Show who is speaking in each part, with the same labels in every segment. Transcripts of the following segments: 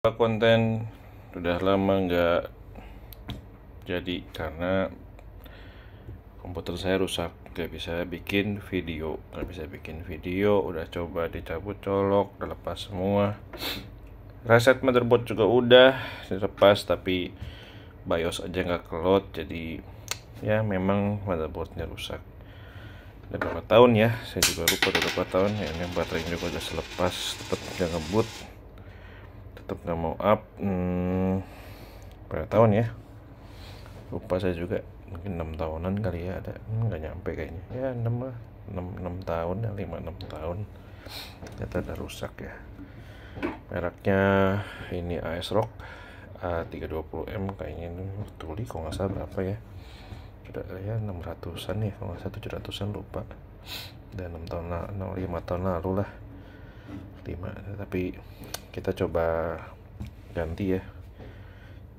Speaker 1: konten udah lama nggak jadi karena komputer saya rusak nggak bisa bikin video nggak bisa bikin video udah coba dicabut colok udah lepas semua reset motherboard juga udah dilepas tapi BIOS aja nggak kelot jadi ya memang motherboardnya rusak udah berapa tahun ya saya juga lupa udah berapa tahun ya ini baterainya juga udah selepas tetap nggak ngebut tetap nggak mau up hmm, berapa tahun ya lupa saya juga mungkin enam tahunan kali ya ada hmm, nggak hmm, nyampe kayaknya ya enam lah enam enam tahun ya lima enam tahun ternyata ada rusak ya mereknya ini AS Rock A320M kayaknya ini tuli kok nggak salah berapa ya sudah ya enam ratusan ya kalau nggak salah 700-an lupa dan enam tahun lalu lima tahun lalu lah 5 tapi kita coba ganti ya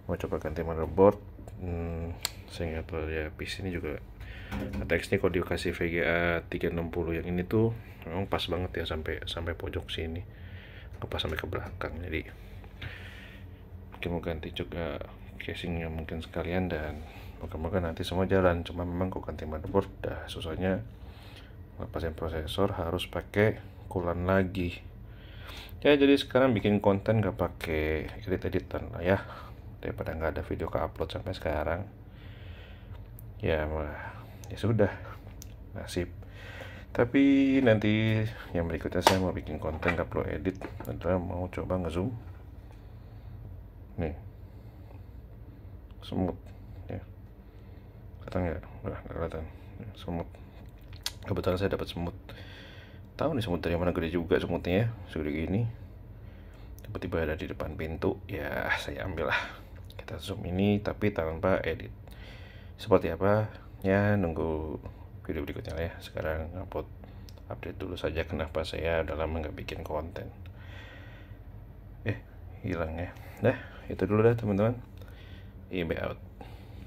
Speaker 1: mau coba ganti motherboard hmm, saya nggak ya PC ini juga ATX ini kalau dikasih VGA 360 yang ini tuh memang pas banget ya sampai sampai pojok sini pas sampai ke belakang jadi mungkin mau ganti juga casingnya mungkin sekalian dan moga-moga nanti semua jalan cuma memang kok ganti motherboard dah susahnya lepasin prosesor harus pakai kulan lagi ya jadi sekarang bikin konten gak pakai edit editan lah ya daripada nggak ada video ke upload sampai sekarang ya ya sudah nasib tapi nanti yang berikutnya saya mau bikin konten gak perlu edit adalah mau coba ngezoom nih semut ya kata nggak? kelihatan semut kebetulan saya dapat semut tahu nih semutnya mana gede juga semutnya ya segede gini tiba-tiba ada di depan pintu ya saya ambil lah kita zoom ini tapi tanpa edit seperti apa ya nunggu video berikutnya ya sekarang upload update dulu saja kenapa saya dalam lama nggak bikin konten eh hilang ya nah itu dulu dah teman-teman email out